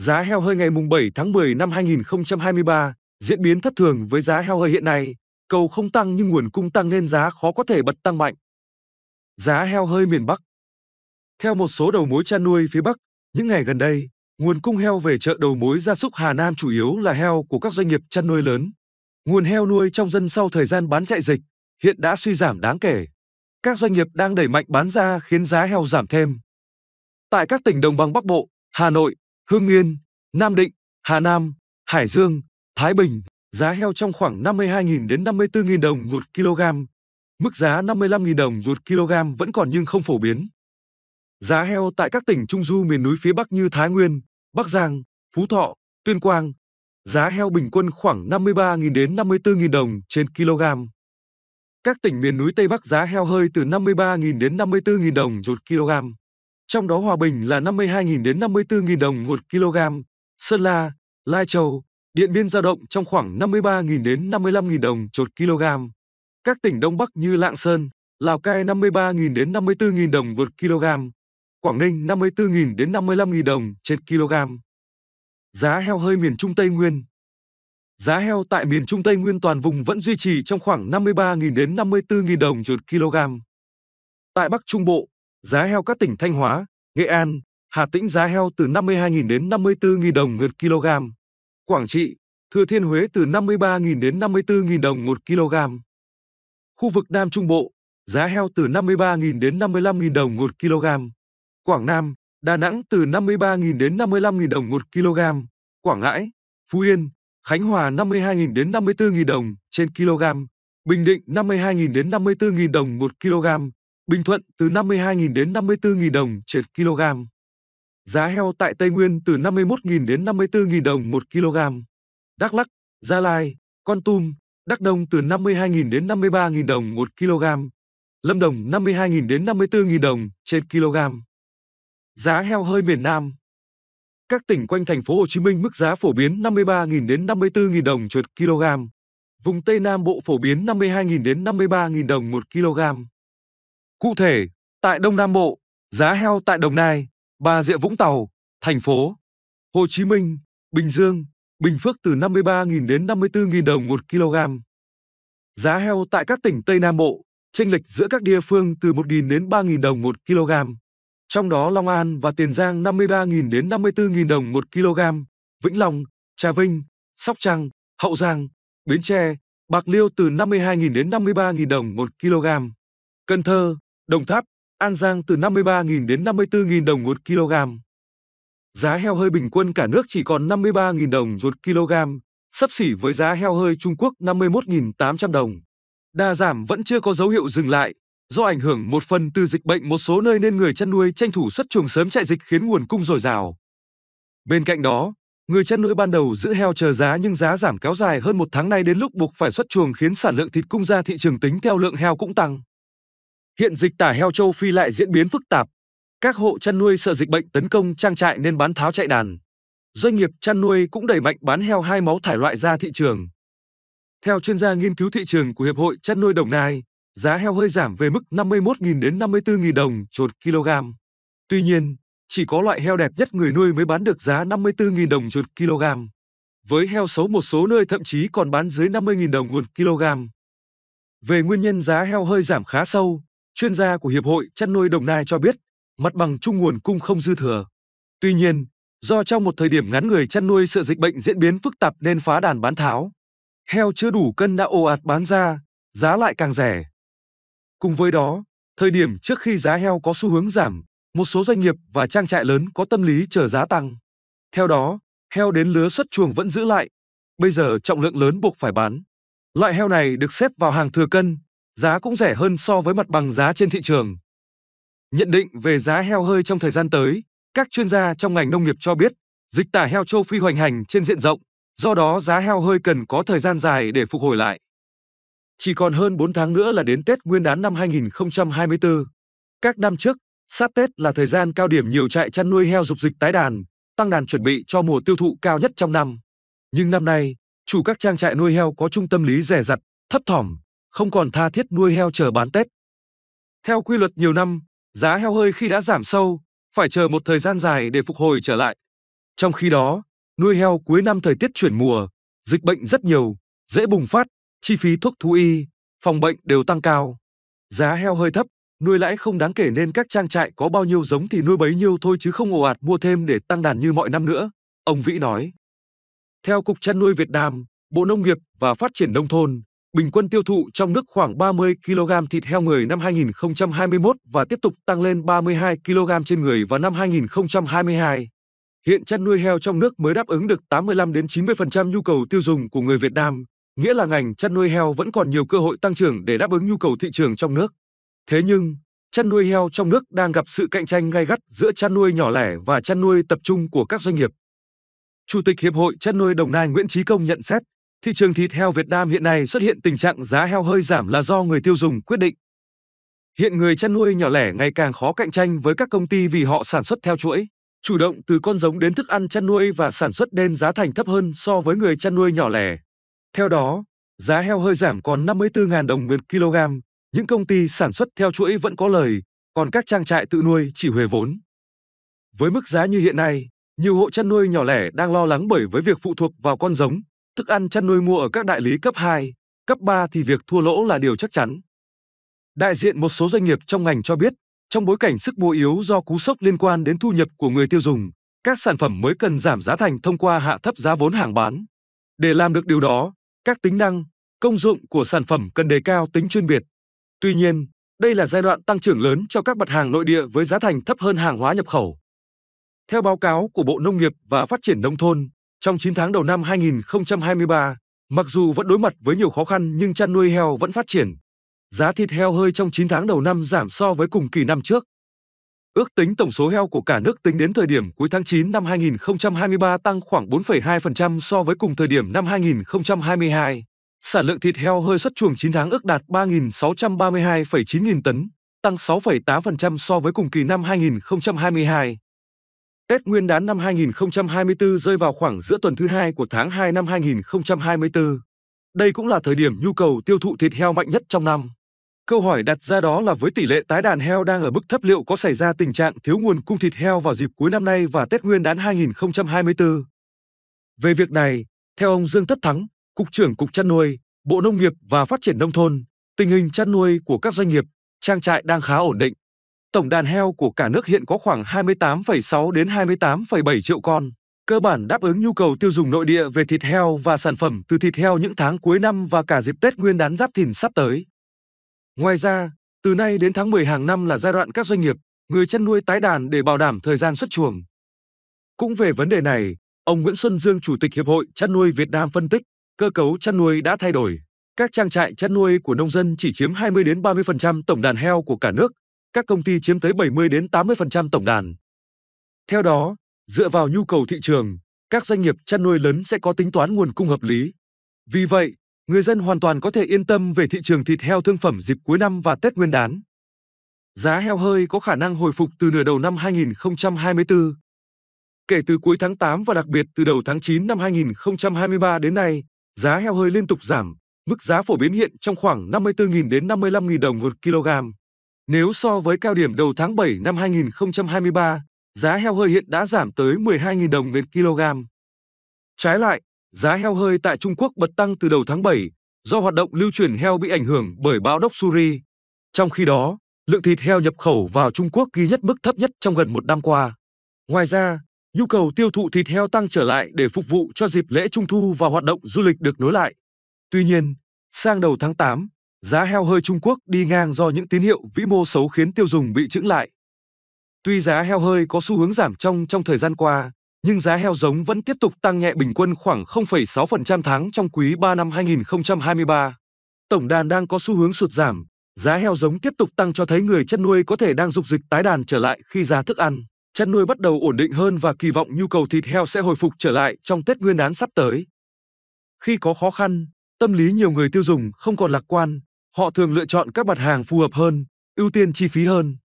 Giá heo hơi ngày 7 tháng 10 năm 2023 diễn biến thất thường với giá heo hơi hiện nay, cầu không tăng nhưng nguồn cung tăng nên giá khó có thể bật tăng mạnh. Giá heo hơi miền Bắc Theo một số đầu mối chăn nuôi phía Bắc, những ngày gần đây, nguồn cung heo về chợ đầu mối gia súc Hà Nam chủ yếu là heo của các doanh nghiệp chăn nuôi lớn. Nguồn heo nuôi trong dân sau thời gian bán chạy dịch hiện đã suy giảm đáng kể. Các doanh nghiệp đang đẩy mạnh bán ra khiến giá heo giảm thêm. Tại các tỉnh đồng bằng Bắc Bộ, Hà Nội, Hưng Yên, Nam Định, Hà Nam, Hải Dương, Thái Bình, giá heo trong khoảng 52.000 đến 54.000 đồng một kg. Mức giá 55.000 đồng một kg vẫn còn nhưng không phổ biến. Giá heo tại các tỉnh Trung Du miền núi phía Bắc như Thái Nguyên, Bắc Giang, Phú Thọ, Tuyên Quang, giá heo bình quân khoảng 53.000 đến 54.000 đồng trên kg. Các tỉnh miền núi Tây Bắc giá heo hơi từ 53.000 đến 54.000 đồng một kg trong đó Hòa Bình là 52.000 đến 54.000 đồng một kg, Sơn La, Lai Châu, Điện Biên dao động trong khoảng 53.000 đến 55.000 đồng một kg. Các tỉnh Đông Bắc như Lạng Sơn, Lào Cai 53.000 đến 54.000 đồng một kg, Quảng Ninh 54.000 đến 55.000 đồng trên kg. Giá heo hơi miền Trung Tây Nguyên Giá heo tại miền Trung Tây Nguyên toàn vùng vẫn duy trì trong khoảng 53.000 đến 54.000 đồng một kg. Tại Bắc Trung Bộ, Giá heo các tỉnh Thanh Hóa, Nghệ An, Hà Tĩnh giá heo từ 52.000 đến 54.000 đồng một kg. Quảng Trị, Thừa Thiên Huế từ 53.000 đến 54.000 đồng một kg. Khu vực Nam Trung Bộ, giá heo từ 53.000 đến 55.000 đồng một kg. Quảng Nam, Đà Nẵng từ 53.000 đến 55.000 đồng một kg. Quảng Ngãi, Phú Yên, Khánh Hòa 52.000 đến 54.000 đồng trên kg. Bình Định 52.000 đến 54.000 đồng một kg. Bình Thuận từ 52.000 đến 54.000 đồng trên kg. Giá heo tại Tây Nguyên từ 51.000 đến 54.000 đồng 1 kg. Đắk Lắk, Gia Lai, Con Tum, Đắk Đông từ 52.000 đến 53.000 đồng 1 kg. Lâm Đồng 52.000 đến 54.000 đồng trên kg. Giá heo hơi miền Nam. Các tỉnh quanh thành phố Hồ Chí Minh mức giá phổ biến 53.000 đến 54.000 đồng trên kg. Vùng Tây Nam Bộ phổ biến 52.000 đến 53.000 đồng 1 kg. Cụ thể, tại Đông Nam Bộ, giá heo tại Đồng Nai, Bà Rịa Vũng Tàu, thành phố Hồ Chí Minh, Bình Dương, Bình Phước từ 53.000 đến 54.000 đồng 1 kg. Giá heo tại các tỉnh Tây Nam Bộ, chênh lệch giữa các địa phương từ 1.000 đến 3.000 đồng 1 kg. Trong đó Long An và Tiền Giang 53.000 đến 54.000 đồng 1 kg, Vĩnh Long, Trà Vinh, Sóc Trăng, Hậu Giang, Bến Tre, Bạc Liêu từ 52.000 đến 53.000 đồng 1 kg. Cần Thơ, Đồng Tháp, An Giang từ 53.000 đến 54.000 đồng một kg. Giá heo hơi bình quân cả nước chỉ còn 53.000 đồng một kg, sấp xỉ với giá heo hơi Trung Quốc 51.800 đồng. Đà giảm vẫn chưa có dấu hiệu dừng lại, do ảnh hưởng một phần từ dịch bệnh một số nơi nên người chăn nuôi tranh thủ xuất chuồng sớm chạy dịch khiến nguồn cung dồi dào. Bên cạnh đó, người chăn nuôi ban đầu giữ heo chờ giá nhưng giá giảm kéo dài hơn một tháng nay đến lúc buộc phải xuất chuồng khiến sản lượng thịt cung ra thị trường tính theo lượng heo cũng tăng. Hiện dịch tả heo châu Phi lại diễn biến phức tạp. Các hộ chăn nuôi sợ dịch bệnh tấn công trang trại nên bán tháo chạy đàn. Doanh nghiệp chăn nuôi cũng đẩy mạnh bán heo hai máu thải loại ra thị trường. Theo chuyên gia nghiên cứu thị trường của Hiệp hội Chăn nuôi Đồng Nai, giá heo hơi giảm về mức 51.000 đến 54.000 đồng chột kg. Tuy nhiên, chỉ có loại heo đẹp nhất người nuôi mới bán được giá 54.000 đồng chột kg. Với heo xấu một số nơi thậm chí còn bán dưới 50.000 đồng một kg. Về nguyên nhân giá heo hơi giảm khá sâu, chuyên gia của Hiệp hội Chăn nuôi Đồng Nai cho biết, mặt bằng chung nguồn cung không dư thừa. Tuy nhiên, do trong một thời điểm ngắn người chăn nuôi sợ dịch bệnh diễn biến phức tạp nên phá đàn bán tháo. Heo chưa đủ cân đã ồ ạt bán ra, giá lại càng rẻ. Cùng với đó, thời điểm trước khi giá heo có xu hướng giảm, một số doanh nghiệp và trang trại lớn có tâm lý chờ giá tăng. Theo đó, heo đến lứa xuất chuồng vẫn giữ lại, bây giờ trọng lượng lớn buộc phải bán. Loại heo này được xếp vào hàng thừa cân, giá cũng rẻ hơn so với mặt bằng giá trên thị trường. Nhận định về giá heo hơi trong thời gian tới, các chuyên gia trong ngành nông nghiệp cho biết, dịch tả heo châu Phi hoành hành trên diện rộng, do đó giá heo hơi cần có thời gian dài để phục hồi lại. Chỉ còn hơn 4 tháng nữa là đến Tết Nguyên đán năm 2024. Các năm trước, sát Tết là thời gian cao điểm nhiều trại chăn nuôi heo dục dịch tái đàn, tăng đàn chuẩn bị cho mùa tiêu thụ cao nhất trong năm. Nhưng năm nay, chủ các trang trại nuôi heo có chung tâm lý rẻ rặt, thấp thỏm, không còn tha thiết nuôi heo chờ bán Tết. Theo quy luật nhiều năm, giá heo hơi khi đã giảm sâu, phải chờ một thời gian dài để phục hồi trở lại. Trong khi đó, nuôi heo cuối năm thời tiết chuyển mùa, dịch bệnh rất nhiều, dễ bùng phát, chi phí thuốc thú y, phòng bệnh đều tăng cao. Giá heo hơi thấp, nuôi lãi không đáng kể nên các trang trại có bao nhiêu giống thì nuôi bấy nhiêu thôi chứ không ồ ạt mua thêm để tăng đàn như mọi năm nữa, ông Vĩ nói. Theo Cục Chăn nuôi Việt Nam, Bộ Nông nghiệp và Phát triển Nông thôn, bình quân tiêu thụ trong nước khoảng 30 kg thịt heo người năm 2021 và tiếp tục tăng lên 32 kg trên người vào năm 2022. Hiện chăn nuôi heo trong nước mới đáp ứng được 85 đến 90% nhu cầu tiêu dùng của người Việt Nam, nghĩa là ngành chăn nuôi heo vẫn còn nhiều cơ hội tăng trưởng để đáp ứng nhu cầu thị trường trong nước. Thế nhưng, chăn nuôi heo trong nước đang gặp sự cạnh tranh gay gắt giữa chăn nuôi nhỏ lẻ và chăn nuôi tập trung của các doanh nghiệp. Chủ tịch Hiệp hội Chăn nuôi Đồng Nai Nguyễn Chí Công nhận xét, Thị trường thịt heo Việt Nam hiện nay xuất hiện tình trạng giá heo hơi giảm là do người tiêu dùng quyết định. Hiện người chăn nuôi nhỏ lẻ ngày càng khó cạnh tranh với các công ty vì họ sản xuất theo chuỗi, chủ động từ con giống đến thức ăn chăn nuôi và sản xuất nên giá thành thấp hơn so với người chăn nuôi nhỏ lẻ. Theo đó, giá heo hơi giảm còn 54.000 đồng một kg, những công ty sản xuất theo chuỗi vẫn có lời, còn các trang trại tự nuôi chỉ huề vốn. Với mức giá như hiện nay, nhiều hộ chăn nuôi nhỏ lẻ đang lo lắng bởi với việc phụ thuộc vào con giống, Thức ăn chăn nuôi mua ở các đại lý cấp 2, cấp 3 thì việc thua lỗ là điều chắc chắn. Đại diện một số doanh nghiệp trong ngành cho biết, trong bối cảnh sức mua yếu do cú sốc liên quan đến thu nhập của người tiêu dùng, các sản phẩm mới cần giảm giá thành thông qua hạ thấp giá vốn hàng bán. Để làm được điều đó, các tính năng, công dụng của sản phẩm cần đề cao tính chuyên biệt. Tuy nhiên, đây là giai đoạn tăng trưởng lớn cho các mặt hàng nội địa với giá thành thấp hơn hàng hóa nhập khẩu. Theo báo cáo của Bộ Nông nghiệp và Phát triển Nông thôn, trong 9 tháng đầu năm 2023, mặc dù vẫn đối mặt với nhiều khó khăn nhưng chăn nuôi heo vẫn phát triển. Giá thịt heo hơi trong 9 tháng đầu năm giảm so với cùng kỳ năm trước. Ước tính tổng số heo của cả nước tính đến thời điểm cuối tháng 9 năm 2023 tăng khoảng 4,2% so với cùng thời điểm năm 2022. Sản lượng thịt heo hơi xuất chuồng 9 tháng ước đạt 3.632,9 nghìn tấn, tăng 6,8% so với cùng kỳ năm 2022. Tết Nguyên đán năm 2024 rơi vào khoảng giữa tuần thứ hai của tháng 2 năm 2024. Đây cũng là thời điểm nhu cầu tiêu thụ thịt heo mạnh nhất trong năm. Câu hỏi đặt ra đó là với tỷ lệ tái đàn heo đang ở mức thấp liệu có xảy ra tình trạng thiếu nguồn cung thịt heo vào dịp cuối năm nay và Tết Nguyên đán 2024. Về việc này, theo ông Dương Tất Thắng, Cục trưởng Cục chăn nuôi, Bộ Nông nghiệp và Phát triển Nông thôn, tình hình chăn nuôi của các doanh nghiệp, trang trại đang khá ổn định. Tổng đàn heo của cả nước hiện có khoảng 28,6 đến 28,7 triệu con, cơ bản đáp ứng nhu cầu tiêu dùng nội địa về thịt heo và sản phẩm từ thịt heo những tháng cuối năm và cả dịp Tết Nguyên đán Giáp Thìn sắp tới. Ngoài ra, từ nay đến tháng 10 hàng năm là giai đoạn các doanh nghiệp, người chăn nuôi tái đàn để bảo đảm thời gian xuất chuồng. Cũng về vấn đề này, ông Nguyễn Xuân Dương Chủ tịch Hiệp hội Chăn nuôi Việt Nam phân tích, cơ cấu chăn nuôi đã thay đổi. Các trang trại chăn nuôi của nông dân chỉ chiếm 20 đến 30% tổng đàn heo của cả nước, các công ty chiếm tới 70 đến 80% tổng đàn. Theo đó, dựa vào nhu cầu thị trường, các doanh nghiệp chăn nuôi lớn sẽ có tính toán nguồn cung hợp lý. Vì vậy, người dân hoàn toàn có thể yên tâm về thị trường thịt heo thương phẩm dịp cuối năm và Tết Nguyên đán. Giá heo hơi có khả năng hồi phục từ nửa đầu năm 2024. Kể từ cuối tháng 8 và đặc biệt từ đầu tháng 9 năm 2023 đến nay, giá heo hơi liên tục giảm, mức giá phổ biến hiện trong khoảng 54.000 đến 55.000 đồng một kg. Nếu so với cao điểm đầu tháng 7 năm 2023, giá heo hơi hiện đã giảm tới 12.000 đồng đến kg. Trái lại, giá heo hơi tại Trung Quốc bật tăng từ đầu tháng 7 do hoạt động lưu chuyển heo bị ảnh hưởng bởi bão đốc Suri. Trong khi đó, lượng thịt heo nhập khẩu vào Trung Quốc ghi nhất mức thấp nhất trong gần một năm qua. Ngoài ra, nhu cầu tiêu thụ thịt heo tăng trở lại để phục vụ cho dịp lễ Trung Thu và hoạt động du lịch được nối lại. Tuy nhiên, sang đầu tháng 8, Giá heo hơi Trung Quốc đi ngang do những tín hiệu vĩ mô xấu khiến tiêu dùng bị chững lại. Tuy giá heo hơi có xu hướng giảm trong trong thời gian qua, nhưng giá heo giống vẫn tiếp tục tăng nhẹ bình quân khoảng 0,6% tháng trong quý 3 năm 2023. Tổng đàn đang có xu hướng sụt giảm, giá heo giống tiếp tục tăng cho thấy người chăn nuôi có thể đang dục dịch tái đàn trở lại khi giá thức ăn, chăn nuôi bắt đầu ổn định hơn và kỳ vọng nhu cầu thịt heo sẽ hồi phục trở lại trong Tết Nguyên đán sắp tới. Khi có khó khăn, tâm lý nhiều người tiêu dùng không còn lạc quan, Họ thường lựa chọn các mặt hàng phù hợp hơn, ưu tiên chi phí hơn.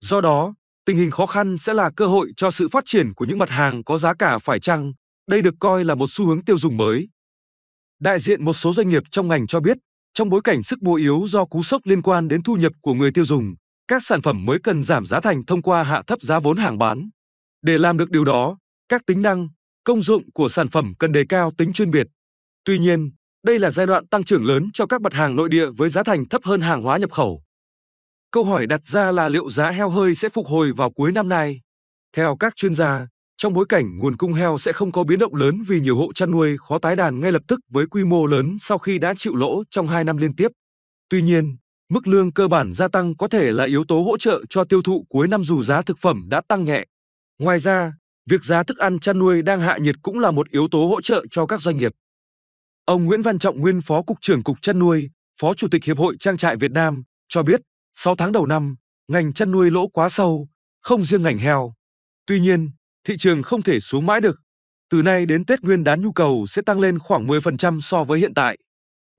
Do đó, tình hình khó khăn sẽ là cơ hội cho sự phát triển của những mặt hàng có giá cả phải chăng. Đây được coi là một xu hướng tiêu dùng mới. Đại diện một số doanh nghiệp trong ngành cho biết, trong bối cảnh sức mua yếu do cú sốc liên quan đến thu nhập của người tiêu dùng, các sản phẩm mới cần giảm giá thành thông qua hạ thấp giá vốn hàng bán. Để làm được điều đó, các tính năng, công dụng của sản phẩm cần đề cao tính chuyên biệt. Tuy nhiên, đây là giai đoạn tăng trưởng lớn cho các mặt hàng nội địa với giá thành thấp hơn hàng hóa nhập khẩu. Câu hỏi đặt ra là liệu giá heo hơi sẽ phục hồi vào cuối năm nay? Theo các chuyên gia, trong bối cảnh nguồn cung heo sẽ không có biến động lớn vì nhiều hộ chăn nuôi khó tái đàn ngay lập tức với quy mô lớn sau khi đã chịu lỗ trong 2 năm liên tiếp. Tuy nhiên, mức lương cơ bản gia tăng có thể là yếu tố hỗ trợ cho tiêu thụ cuối năm dù giá thực phẩm đã tăng nhẹ. Ngoài ra, việc giá thức ăn chăn nuôi đang hạ nhiệt cũng là một yếu tố hỗ trợ cho các doanh nghiệp. Ông Nguyễn Văn Trọng nguyên Phó Cục trưởng Cục chăn nuôi, Phó Chủ tịch Hiệp hội Trang trại Việt Nam cho biết, 6 tháng đầu năm, ngành chăn nuôi lỗ quá sâu, không riêng ngành heo. Tuy nhiên, thị trường không thể xuống mãi được. Từ nay đến Tết Nguyên đán nhu cầu sẽ tăng lên khoảng 10% so với hiện tại.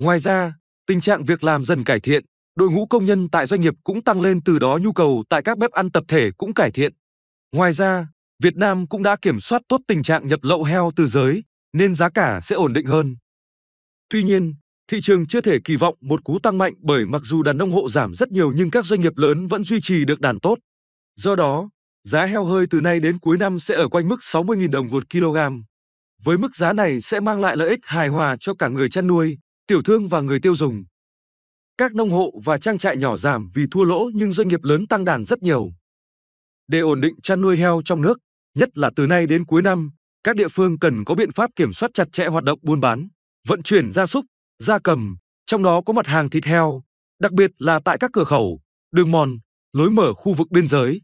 Ngoài ra, tình trạng việc làm dần cải thiện, đội ngũ công nhân tại doanh nghiệp cũng tăng lên từ đó nhu cầu tại các bếp ăn tập thể cũng cải thiện. Ngoài ra, Việt Nam cũng đã kiểm soát tốt tình trạng nhập lậu heo từ giới, nên giá cả sẽ ổn định hơn. Tuy nhiên, thị trường chưa thể kỳ vọng một cú tăng mạnh bởi mặc dù đàn nông hộ giảm rất nhiều nhưng các doanh nghiệp lớn vẫn duy trì được đàn tốt. Do đó, giá heo hơi từ nay đến cuối năm sẽ ở quanh mức 60.000 đồng một kg. Với mức giá này sẽ mang lại lợi ích hài hòa cho cả người chăn nuôi, tiểu thương và người tiêu dùng. Các nông hộ và trang trại nhỏ giảm vì thua lỗ nhưng doanh nghiệp lớn tăng đàn rất nhiều. Để ổn định chăn nuôi heo trong nước, nhất là từ nay đến cuối năm, các địa phương cần có biện pháp kiểm soát chặt chẽ hoạt động buôn bán vận chuyển gia súc, gia cầm, trong đó có mặt hàng thịt heo, đặc biệt là tại các cửa khẩu, đường mòn, lối mở khu vực biên giới.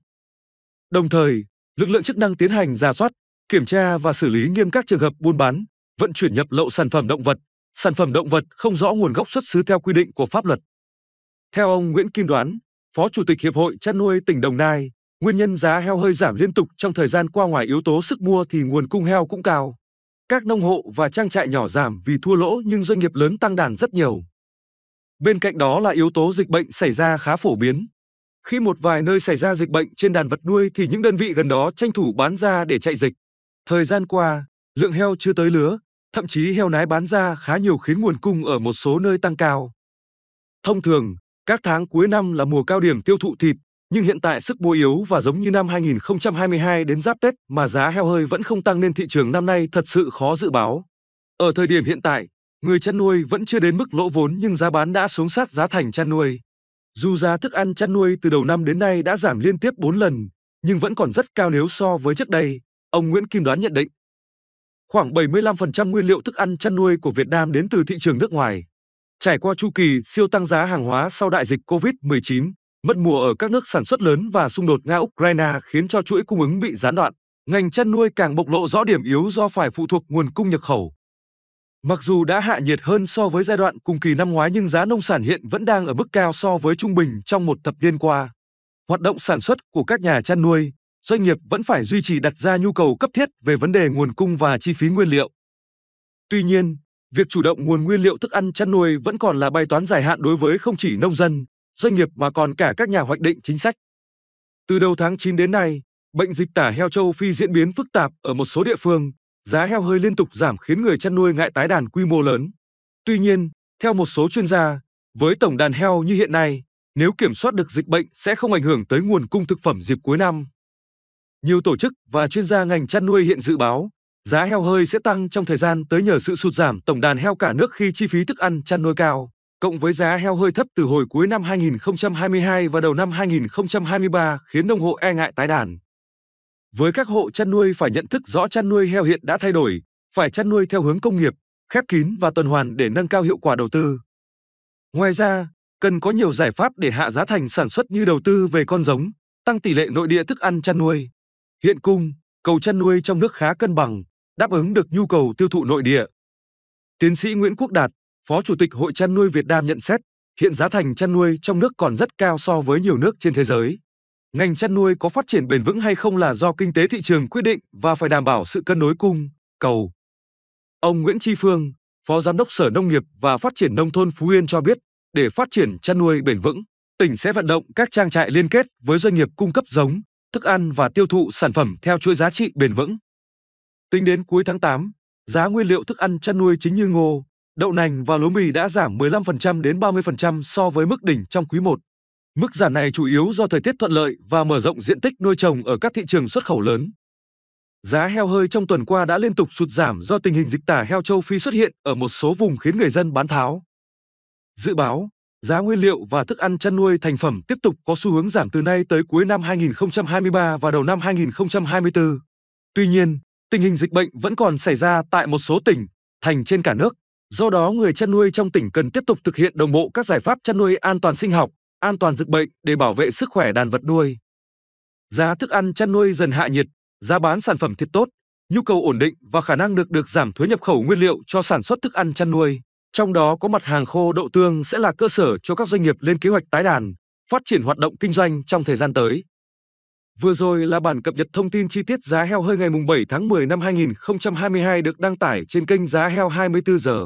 Đồng thời, lực lượng chức năng tiến hành ra soát, kiểm tra và xử lý nghiêm các trường hợp buôn bán, vận chuyển nhập lậu sản phẩm động vật, sản phẩm động vật không rõ nguồn gốc xuất xứ theo quy định của pháp luật. Theo ông Nguyễn Kim Đoán, Phó Chủ tịch Hiệp hội Chăn nuôi tỉnh Đồng Nai, nguyên nhân giá heo hơi giảm liên tục trong thời gian qua ngoài yếu tố sức mua thì nguồn cung heo cũng cao. Các nông hộ và trang trại nhỏ giảm vì thua lỗ nhưng doanh nghiệp lớn tăng đàn rất nhiều. Bên cạnh đó là yếu tố dịch bệnh xảy ra khá phổ biến. Khi một vài nơi xảy ra dịch bệnh trên đàn vật nuôi thì những đơn vị gần đó tranh thủ bán ra để chạy dịch. Thời gian qua, lượng heo chưa tới lứa, thậm chí heo nái bán ra khá nhiều khiến nguồn cung ở một số nơi tăng cao. Thông thường, các tháng cuối năm là mùa cao điểm tiêu thụ thịt, nhưng hiện tại sức mua yếu và giống như năm 2022 đến giáp Tết mà giá heo hơi vẫn không tăng nên thị trường năm nay thật sự khó dự báo. Ở thời điểm hiện tại, người chăn nuôi vẫn chưa đến mức lỗ vốn nhưng giá bán đã xuống sát giá thành chăn nuôi. Dù giá thức ăn chăn nuôi từ đầu năm đến nay đã giảm liên tiếp 4 lần, nhưng vẫn còn rất cao nếu so với trước đây, ông Nguyễn Kim Đoán nhận định. Khoảng 75% nguyên liệu thức ăn chăn nuôi của Việt Nam đến từ thị trường nước ngoài. Trải qua chu kỳ siêu tăng giá hàng hóa sau đại dịch COVID-19, Mất mùa ở các nước sản xuất lớn và xung đột Nga-Ukraine khiến cho chuỗi cung ứng bị gián đoạn. Ngành chăn nuôi càng bộc lộ rõ điểm yếu do phải phụ thuộc nguồn cung nhập khẩu. Mặc dù đã hạ nhiệt hơn so với giai đoạn cùng kỳ năm ngoái nhưng giá nông sản hiện vẫn đang ở mức cao so với trung bình trong một thập niên qua. Hoạt động sản xuất của các nhà chăn nuôi, doanh nghiệp vẫn phải duy trì đặt ra nhu cầu cấp thiết về vấn đề nguồn cung và chi phí nguyên liệu. Tuy nhiên, việc chủ động nguồn nguyên liệu thức ăn chăn nuôi vẫn còn là bài toán dài hạn đối với không chỉ nông dân doanh nghiệp mà còn cả các nhà hoạch định chính sách. Từ đầu tháng 9 đến nay, bệnh dịch tả heo châu Phi diễn biến phức tạp ở một số địa phương, giá heo hơi liên tục giảm khiến người chăn nuôi ngại tái đàn quy mô lớn. Tuy nhiên, theo một số chuyên gia, với tổng đàn heo như hiện nay, nếu kiểm soát được dịch bệnh sẽ không ảnh hưởng tới nguồn cung thực phẩm dịp cuối năm. Nhiều tổ chức và chuyên gia ngành chăn nuôi hiện dự báo giá heo hơi sẽ tăng trong thời gian tới nhờ sự sụt giảm tổng đàn heo cả nước khi chi phí thức ăn chăn nuôi cao cộng với giá heo hơi thấp từ hồi cuối năm 2022 và đầu năm 2023 khiến nông hộ e ngại tái đàn. Với các hộ chăn nuôi phải nhận thức rõ chăn nuôi heo hiện đã thay đổi, phải chăn nuôi theo hướng công nghiệp, khép kín và tuần hoàn để nâng cao hiệu quả đầu tư. Ngoài ra, cần có nhiều giải pháp để hạ giá thành sản xuất như đầu tư về con giống, tăng tỷ lệ nội địa thức ăn chăn nuôi. Hiện cung, cầu chăn nuôi trong nước khá cân bằng, đáp ứng được nhu cầu tiêu thụ nội địa. Tiến sĩ Nguyễn Quốc Đạt, Phó Chủ tịch Hội chăn nuôi Việt Nam nhận xét, hiện giá thành chăn nuôi trong nước còn rất cao so với nhiều nước trên thế giới. Ngành chăn nuôi có phát triển bền vững hay không là do kinh tế thị trường quyết định và phải đảm bảo sự cân đối cung, cầu. Ông Nguyễn Tri Phương, Phó Giám đốc Sở Nông nghiệp và Phát triển Nông thôn Phú Yên cho biết, để phát triển chăn nuôi bền vững, tỉnh sẽ vận động các trang trại liên kết với doanh nghiệp cung cấp giống, thức ăn và tiêu thụ sản phẩm theo chuỗi giá trị bền vững. Tính đến cuối tháng 8, giá nguyên liệu thức ăn chăn nuôi chính như ngô, Đậu nành và lúa mì đã giảm 15% đến 30% so với mức đỉnh trong quý 1. Mức giảm này chủ yếu do thời tiết thuận lợi và mở rộng diện tích nuôi trồng ở các thị trường xuất khẩu lớn. Giá heo hơi trong tuần qua đã liên tục sụt giảm do tình hình dịch tả heo châu Phi xuất hiện ở một số vùng khiến người dân bán tháo. Dự báo, giá nguyên liệu và thức ăn chăn nuôi thành phẩm tiếp tục có xu hướng giảm từ nay tới cuối năm 2023 và đầu năm 2024. Tuy nhiên, tình hình dịch bệnh vẫn còn xảy ra tại một số tỉnh, thành trên cả nước. Do đó, người chăn nuôi trong tỉnh cần tiếp tục thực hiện đồng bộ các giải pháp chăn nuôi an toàn sinh học, an toàn dịch bệnh để bảo vệ sức khỏe đàn vật nuôi. Giá thức ăn chăn nuôi dần hạ nhiệt, giá bán sản phẩm thịt tốt, nhu cầu ổn định và khả năng được được giảm thuế nhập khẩu nguyên liệu cho sản xuất thức ăn chăn nuôi. Trong đó có mặt hàng khô đậu tương sẽ là cơ sở cho các doanh nghiệp lên kế hoạch tái đàn, phát triển hoạt động kinh doanh trong thời gian tới. Vừa rồi là bản cập nhật thông tin chi tiết giá heo hơi ngày 7 tháng 10 năm 2022 được đăng tải trên kênh Giá Heo 24 giờ.